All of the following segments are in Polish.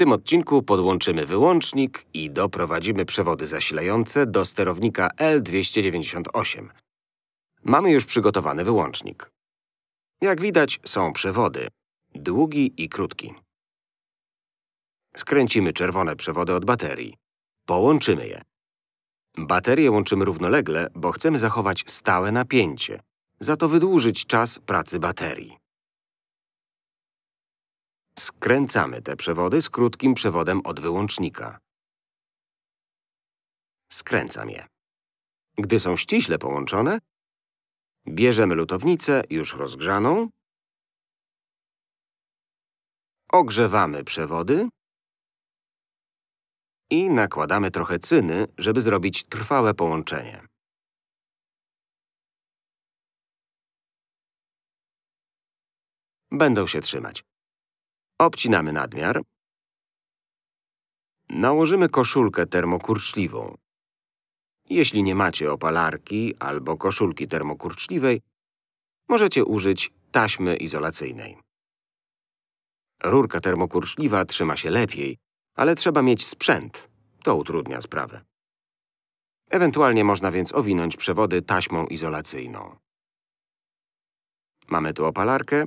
tym odcinku podłączymy wyłącznik i doprowadzimy przewody zasilające do sterownika L298. Mamy już przygotowany wyłącznik. Jak widać, są przewody. Długi i krótki. Skręcimy czerwone przewody od baterii. Połączymy je. Baterie łączymy równolegle, bo chcemy zachować stałe napięcie, za to wydłużyć czas pracy baterii. Skręcamy te przewody z krótkim przewodem od wyłącznika. Skręcam je. Gdy są ściśle połączone, bierzemy lutownicę już rozgrzaną, ogrzewamy przewody i nakładamy trochę cyny, żeby zrobić trwałe połączenie. Będą się trzymać. Obcinamy nadmiar. Nałożymy koszulkę termokurczliwą. Jeśli nie macie opalarki albo koszulki termokurczliwej, możecie użyć taśmy izolacyjnej. Rurka termokurczliwa trzyma się lepiej, ale trzeba mieć sprzęt. To utrudnia sprawę. Ewentualnie można więc owinąć przewody taśmą izolacyjną. Mamy tu opalarkę.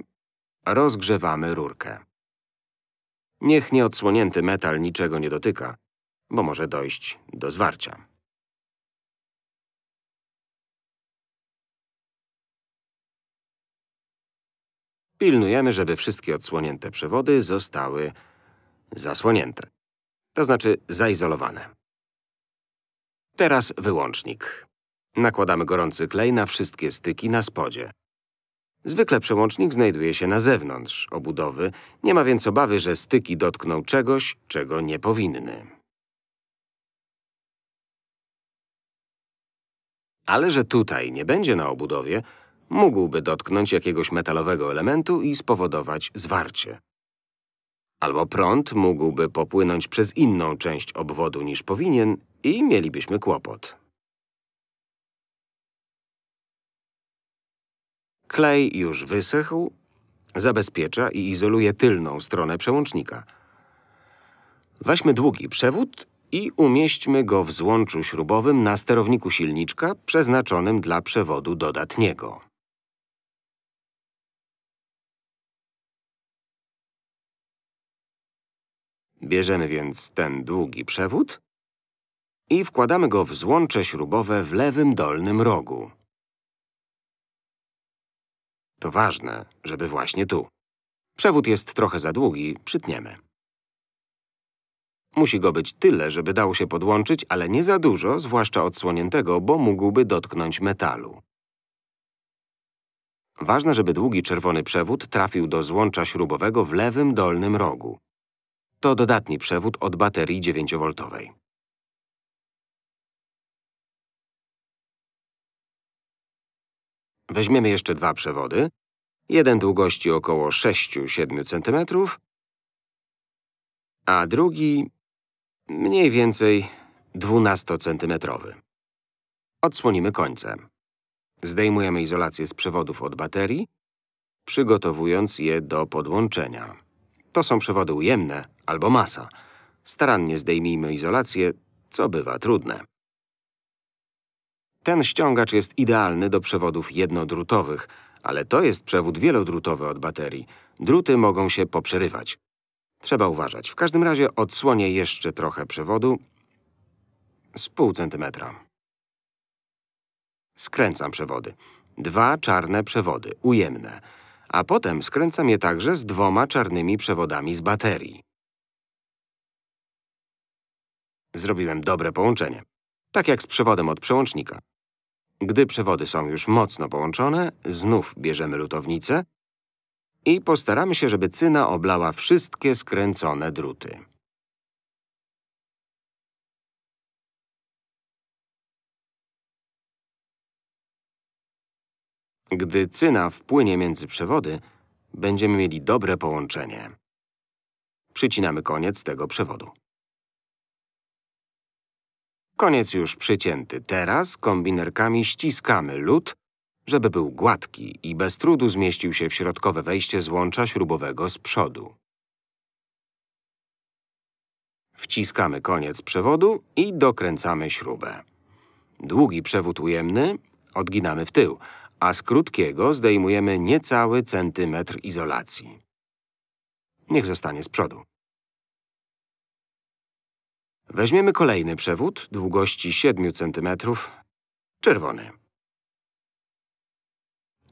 Rozgrzewamy rurkę. Niech nieodsłonięty metal niczego nie dotyka, bo może dojść do zwarcia. Pilnujemy, żeby wszystkie odsłonięte przewody zostały zasłonięte, to znaczy zaizolowane. Teraz wyłącznik. Nakładamy gorący klej na wszystkie styki na spodzie. Zwykle przełącznik znajduje się na zewnątrz obudowy, nie ma więc obawy, że styki dotkną czegoś, czego nie powinny. Ale że tutaj nie będzie na obudowie, mógłby dotknąć jakiegoś metalowego elementu i spowodować zwarcie. Albo prąd mógłby popłynąć przez inną część obwodu niż powinien i mielibyśmy kłopot. Klej już wysechł, zabezpiecza i izoluje tylną stronę przełącznika. Weźmy długi przewód i umieśćmy go w złączu śrubowym na sterowniku silniczka przeznaczonym dla przewodu dodatniego. Bierzemy więc ten długi przewód i wkładamy go w złącze śrubowe w lewym dolnym rogu. To ważne, żeby właśnie tu. Przewód jest trochę za długi, przytniemy. Musi go być tyle, żeby dało się podłączyć, ale nie za dużo, zwłaszcza odsłoniętego, bo mógłby dotknąć metalu. Ważne, żeby długi czerwony przewód trafił do złącza śrubowego w lewym dolnym rogu. To dodatni przewód od baterii 9V. Weźmiemy jeszcze dwa przewody. Jeden długości około 6-7 cm, a drugi mniej więcej 12-centymetrowy. Odsłonimy końce. Zdejmujemy izolację z przewodów od baterii, przygotowując je do podłączenia. To są przewody ujemne albo masa. Starannie zdejmijmy izolację, co bywa trudne. Ten ściągacz jest idealny do przewodów jednodrutowych, ale to jest przewód wielodrutowy od baterii. Druty mogą się poprzerywać. Trzeba uważać. W każdym razie odsłonię jeszcze trochę przewodu z pół centymetra. Skręcam przewody. Dwa czarne przewody, ujemne. A potem skręcam je także z dwoma czarnymi przewodami z baterii. Zrobiłem dobre połączenie. Tak jak z przewodem od przełącznika. Gdy przewody są już mocno połączone, znów bierzemy lutownicę i postaramy się, żeby cyna oblała wszystkie skręcone druty. Gdy cyna wpłynie między przewody, będziemy mieli dobre połączenie. Przycinamy koniec tego przewodu. Koniec już przycięty. Teraz kombinerkami ściskamy lód, żeby był gładki i bez trudu zmieścił się w środkowe wejście złącza śrubowego z przodu. Wciskamy koniec przewodu i dokręcamy śrubę. Długi przewód ujemny odginamy w tył, a z krótkiego zdejmujemy niecały centymetr izolacji. Niech zostanie z przodu. Weźmiemy kolejny przewód długości 7 cm, czerwony.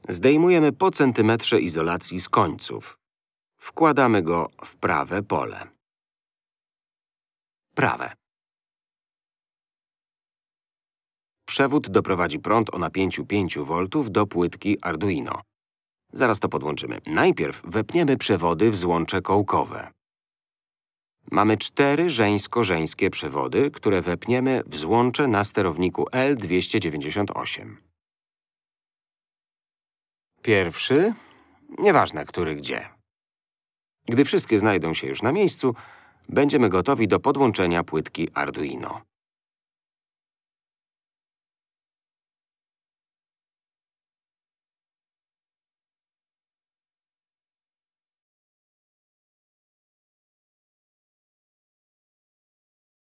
Zdejmujemy po centymetrze izolacji z końców. Wkładamy go w prawe pole. Prawe. Przewód doprowadzi prąd o napięciu 5 V do płytki Arduino. Zaraz to podłączymy. Najpierw wepniemy przewody w złącze kołkowe. Mamy cztery żeńsko-żeńskie przewody, które wepniemy w złącze na sterowniku L298. Pierwszy, nieważne który gdzie. Gdy wszystkie znajdą się już na miejscu, będziemy gotowi do podłączenia płytki Arduino.